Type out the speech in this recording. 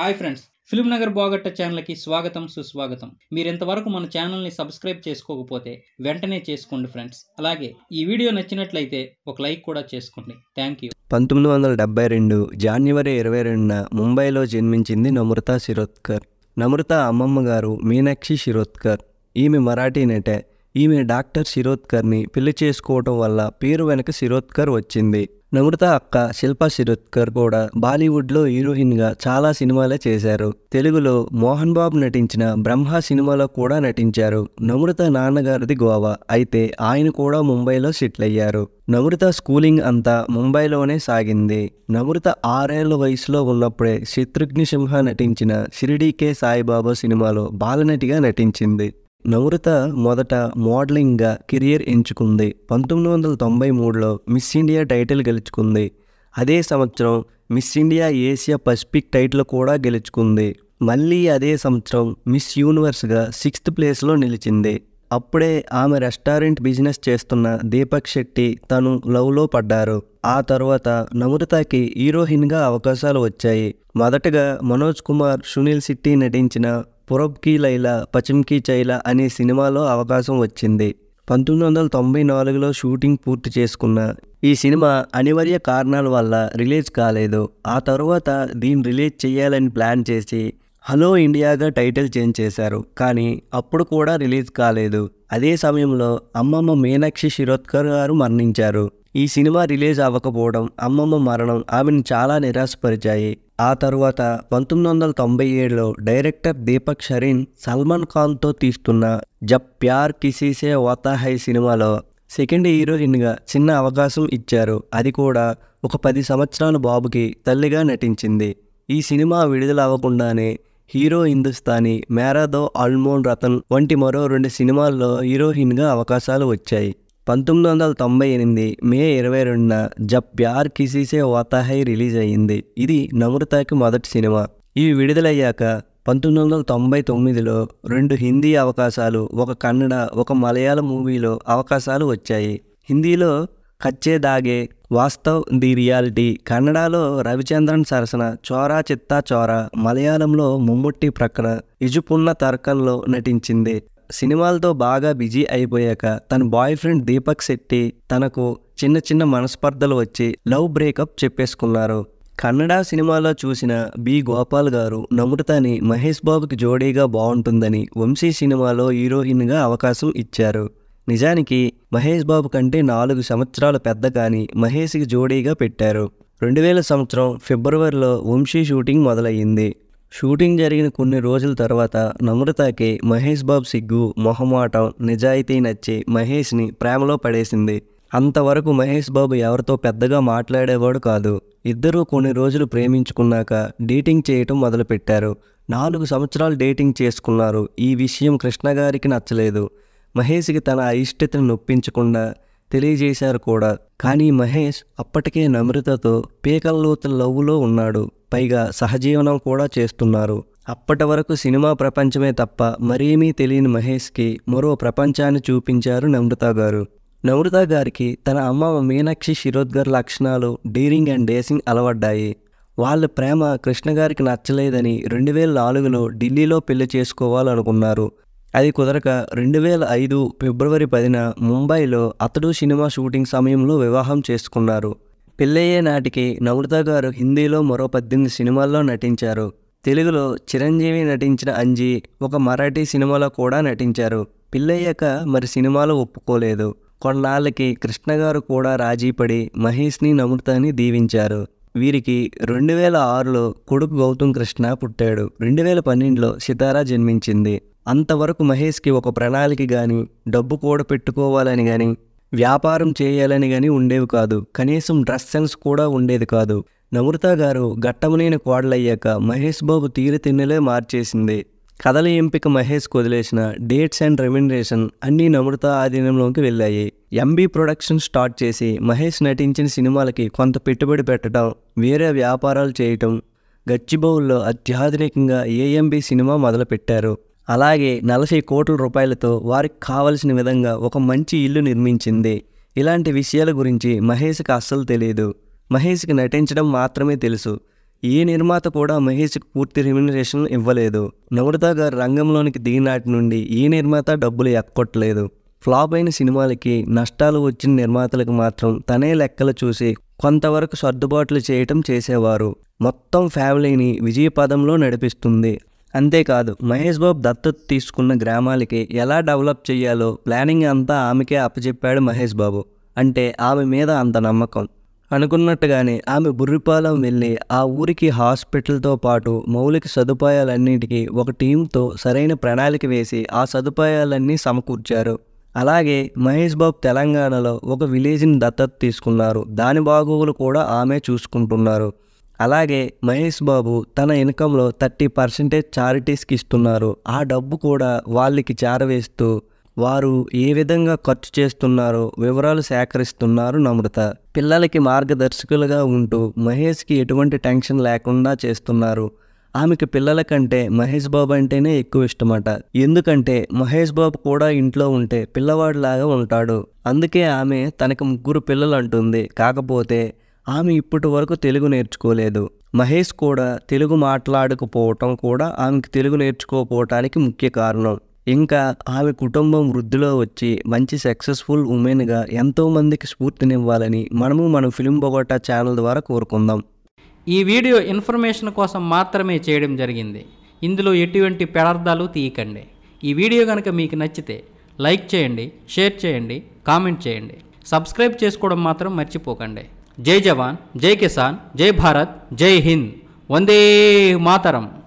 hi friends film Nagar బాగట్ట ఛానల్కి స్వాగతం సుస్వాగతం మీరు ఇంతవరకు మన ఛానల్ని సబ్స్క్రైబ్ చేసుకోకపోతే వెంటనే చేసుకోండి ఫ్రెండ్స్ అలాగే ఈ వీడియో నచ్చినట్లయితే ఒక లైక్ కూడా చేసుకోండి థ్యాంక్ యూ పంతొమ్మిది వందల డెబ్బై రెండు జాన్వరి ఇరవై రెండున ముంబైలో జన్మించింది నమ్రత శిరోద్కర్ నమ్రత అమ్మమ్మ గారు మీనాక్షి శిరోత్కర్ ఈమె మరాఠీ నటే ఈమె డాక్టర్ శిరోద్కర్ని పెళ్లి చేసుకోవటం వల్ల పేరు వెనక శిరోద్కర్ వచ్చింది నమృత అక్క శిల్పా శిరోద్కర్ కూడా బాలీవుడ్లో హీరోయిన్గా చాలా సినిమాలే చేశారు తెలుగులో మోహన్ బాబు నటించిన బ్రహ్మ సినిమాలో కూడా నటించారు నమ్రత నాన్నగారిది గోవా అయితే ఆయన కూడా ముంబైలో సెటిల్ అయ్యారు నమ్రత స్కూలింగ్ అంతా ముంబైలోనే సాగింది నమృత ఆరేళ్ల వయసులో ఉన్నప్పుడే శత్రుఘ్ని సింహ నటించిన షిరిడీకే సాయిబాబా సినిమాలో బాలనటిగా నటించింది నమృత మొదట మోడలింగ్గా కెరియర్ ఎంచుకుంది పంతొమ్మిది వందల తొంభై మూడులో మిస్ ఇండియా టైటిల్ గెలుచుకుంది అదే సంవత్సరం Miss India Asia Pacific title కూడా గెలుచుకుంది మళ్ళీ అదే సంవత్సరం మిస్ యూనివర్స్గా సిక్స్త్ ప్లేస్లో నిలిచింది అప్పుడే ఆమె రెస్టారెంట్ బిజినెస్ చేస్తున్న దీపక్ శెట్టి తను లవ్లో పడ్డారు ఆ తర్వాత నమ్రతకి హీరోయిన్గా అవకాశాలు వచ్చాయి మొదటగా మనోజ్ కుమార్ సునీల్ శెట్టి నటించిన పురబ్ పురబ్కి లైలా కీ చైలా అనే సినిమాలో అవకాశం వచ్చింది పంతొమ్మిది వందల తొంభై నాలుగులో షూటింగ్ పూర్తి చేసుకున్న ఈ సినిమా అనివార్య కారణాల వల్ల రిలీజ్ కాలేదు ఆ తర్వాత దీన్ని రిలీజ్ చేయాలని ప్లాన్ చేసి హలో ఇండియాగా టైటిల్ చేంజ్ చేశారు కానీ అప్పుడు కూడా రిలీజ్ కాలేదు అదే సమయంలో అమ్మమ్మ మీనాక్షి శిరోద్కర్ గారు మరణించారు ఈ సినిమా రిలీజ్ అవ్వకపోవడం అమ్మమ్మ మరణం ఆమెను చాలా నిరాశపరిచాయి ఆ తరువాత పంతొమ్మిది వందల తొంభై ఏడులో డైరెక్టర్ దీపక్ షరీన్ సల్మాన్ ఖాన్తో తీస్తున్న జబ్ ప్యార్ కిసీసే వాతా హై సినిమాలో సెకండ్ హీరోయిన్గా చిన్న అవకాశం ఇచ్చారు అది కూడా ఒక పది సంవత్సరాల బాబుకి తల్లిగా నటించింది ఈ సినిమా విడుదల అవ్వకుండానే హీరో హిందుస్థానీ మేరాదో అల్మోన్ రతన్ వంటి మరో రెండు సినిమాల్లో హీరోయిన్గా అవకాశాలు వచ్చాయి పంతొమ్మిది వందల తొంభై ఎనిమిది మే ఇరవై రెండున జబ్ ప్యార్ కిసీసే వాతాహై రిలీజ్ అయ్యింది ఇది నమ్రతకి మొదటి సినిమా ఇవి విడుదలయ్యాక పంతొమ్మిది వందల తొంభై తొమ్మిదిలో రెండు హిందీ అవకాశాలు ఒక కన్నడ ఒక మలయాళ మూవీలో అవకాశాలు వచ్చాయి హిందీలో కచ్చే దాగే వాస్తవ్ ది రియాలిటీ కన్నడలో రవిచంద్రన్ సరసన చోరా చిత్తా చోరా మలయాళంలో ముమ్ముట్టి ప్రక్కన ఇజుపున్న తర్కంలో నటించింది సినిమాలతో బాగా బిజీ అయిపోయాక తన బాయ్ ఫ్రెండ్ దీపక్ శెట్టి తనకు చిన్న చిన్న మనస్పర్ధలు వచ్చి లవ్ బ్రేకప్ చెప్పేసుకున్నారు కన్నడ సినిమాలో చూసిన బి గోపాల్ గారు నమృతని మహేష్ బాబుకి జోడీగా బాగుంటుందని వంశీ సినిమాలో హీరోయిన్గా అవకాశం ఇచ్చారు నిజానికి మహేష్ బాబు కంటే నాలుగు సంవత్సరాలు పెద్ద కానీ మహేష్కి జోడీగా పెట్టారు రెండు వేల సంవత్సరం ఫిబ్రవరిలో వంశీ షూటింగ్ మొదలయ్యింది షూటింగ్ జరిగిన కొన్ని రోజుల తర్వాత నమ్రతకి మహేష్ బాబు సిగ్గు మొహమాటం నిజాయితీ నచ్చి మహేష్ని ప్రేమలో పడేసింది అంతవరకు మహేష్ బాబు ఎవరితో పెద్దగా మాట్లాడేవాడు కాదు ఇద్దరూ కొన్ని రోజులు ప్రేమించుకున్నాక డేటింగ్ చేయటం మొదలుపెట్టారు నాలుగు సంవత్సరాలు డేటింగ్ చేసుకున్నారు ఈ విషయం కృష్ణగారికి నచ్చలేదు మహేష్కి తన అయిష్టతను నొప్పించకుండా తెలియజేశారు కూడా కానీ మహేష్ అప్పటికే నమ్రతతో పీకల్లోత లవ్వులో ఉన్నాడు పైగా సహజీవనం కూడా చేస్తున్నారు అప్పటి వరకు సినిమా ప్రపంచమే తప్ప మరేమీ తెలియని మహేష్కి మరో ప్రపంచాన్ని చూపించారు నమ్రత గారు నమ్రత గారికి తన అమ్మ మీనాక్షి శిరోద్గర్ లక్షణాలు డీరింగ్ అండ్ డేసింగ్ అలవడ్డాయి వాళ్ళ ప్రేమ కృష్ణ గారికి నచ్చలేదని రెండు వేల నాలుగులో ఢిల్లీలో పెళ్లి చేసుకోవాలనుకున్నారు అది కుదరక రెండు వేల ఐదు ఫిబ్రవరి పదిన ముంబైలో అతడు సినిమా షూటింగ్ సమయంలో వివాహం చేసుకున్నారు పెళ్ళయ్యే నాటికి నమ్రత గారు హిందీలో మరో పద్దెనిమిది సినిమాల్లో నటించారు తెలుగులో చిరంజీవి నటించిన అంజి ఒక మరాఠీ సినిమాలో కూడా నటించారు పెళ్ళయ్యాక మరి సినిమాలు ఒప్పుకోలేదు కొన్నాళ్ళకి కృష్ణ గారు కూడా రాజీపడి మహేష్ని నమ్రతని దీవించారు వీరికి రెండు వేల ఆరులో కొడుకు గౌతమ్ కృష్ణ పుట్టాడు రెండు వేల పన్నెండులో సితారా జన్మించింది అంతవరకు మహేష్కి ఒక ప్రణాళిక కానీ డబ్బు కూడా పెట్టుకోవాలని కానీ వ్యాపారం చేయాలని కానీ ఉండేవి కాదు కనీసం డ్రెస్ సెన్స్ కూడా ఉండేది కాదు నమ్రత గారు గట్టమునైన కోడలయ్యాక మహేష్ బాబు తీరుతిన్నెలే మార్చేసింది కథల ఎంపిక మహేష్ వదిలేసిన డేట్స్ అండ్ రెమ్యునరేషన్ అన్నీ నమృత ఆధీనంలోకి వెళ్ళాయి ఎంబీ ప్రొడక్షన్ స్టార్ట్ చేసి మహేష్ నటించిన సినిమాలకి కొంత పెట్టుబడి పెట్టడం వేరే వ్యాపారాలు చేయటం గచ్చిబౌల్లో అత్యాధునికంగా ఏఎంబీ సినిమా మొదలుపెట్టారు అలాగే నలభై కోట్ల రూపాయలతో వారికి కావలసిన విధంగా ఒక మంచి ఇల్లు నిర్మించింది ఇలాంటి విషయాల గురించి మహేష్కి అస్సలు తెలియదు మహేష్కి నటించడం మాత్రమే తెలుసు ఏ నిర్మాత కూడా మహేష్కి పూర్తి రెమ్యునరేషన్ ఇవ్వలేదు నమ్రత గారు రంగంలోనికి దిగినాటి నుండి ఏ నిర్మాత డబ్బులు ఎక్కొట్టలేదు ఫ్లాప్ అయిన సినిమాలకి నష్టాలు వచ్చిన నిర్మాతలకు మాత్రం తనే లెక్కలు చూసి కొంతవరకు సర్దుబాట్లు చేయటం చేసేవారు మొత్తం ఫ్యామిలీని విజయపదంలో నడిపిస్తుంది అంతేకాదు మహేష్ బాబు దత్తత తీసుకున్న గ్రామాలకి ఎలా డెవలప్ చేయాలో ప్లానింగ్ అంతా ఆమెకే అప్పచెప్పాడు మహేష్ బాబు అంటే ఆమె మీద అంత నమ్మకం అనుకున్నట్టుగానే ఆమె బుర్రిపాలెం వెళ్ళి ఆ ఊరికి హాస్పిటల్తో పాటు మౌలిక సదుపాయాలన్నిటికీ ఒక టీంతో సరైన ప్రణాళిక వేసి ఆ సదుపాయాలన్నీ సమకూర్చారు అలాగే మహేష్ బాబు తెలంగాణలో ఒక విలేజ్ని దత్తత తీసుకున్నారు దాని బాగోగులు కూడా ఆమె చూసుకుంటున్నారు అలాగే మహేష్ బాబు తన ఇన్కంలో థర్టీ పర్సెంటేజ్ చారిటీస్కి ఇస్తున్నారు ఆ డబ్బు కూడా వాళ్ళకి చేరవేస్తూ వారు ఏ విధంగా ఖర్చు చేస్తున్నారో వివరాలు సేకరిస్తున్నారు నమ్రత పిల్లలకి మార్గదర్శకులుగా ఉంటూ మహేష్కి ఎటువంటి టెన్షన్ లేకుండా చేస్తున్నారు ఆమెకు పిల్లల కంటే మహేష్ బాబు అంటేనే ఎక్కువ ఇష్టమట ఎందుకంటే మహేష్ బాబు కూడా ఇంట్లో ఉంటే పిల్లవాడిలాగా ఉంటాడు అందుకే ఆమె తనకు ముగ్గురు పిల్లలు అంటుంది కాకపోతే ఆమె ఇప్పటి వరకు తెలుగు నేర్చుకోలేదు మహేష్ కూడా తెలుగు మాట్లాడకపోవటం కూడా ఆమెకు తెలుగు నేర్చుకోకపోవటానికి ముఖ్య కారణం ఇంకా ఆమె కుటుంబం వృద్ధిలో వచ్చి మంచి సక్సెస్ఫుల్ ఉమెన్గా ఎంతోమందికి స్ఫూర్తినివ్వాలని మనము మన ఫిలిం బొగోటా ఛానల్ ద్వారా కోరుకుందాం ఈ వీడియో ఇన్ఫర్మేషన్ కోసం మాత్రమే చేయడం జరిగింది ఇందులో ఎటువంటి పెడార్థాలు తీయకండి ఈ వీడియో కనుక మీకు నచ్చితే లైక్ చేయండి షేర్ చేయండి కామెంట్ చేయండి సబ్స్క్రైబ్ చేసుకోవడం మాత్రం మర్చిపోకండి जय जवान जय किसान जय भारत जय हिंद वंदे मातरम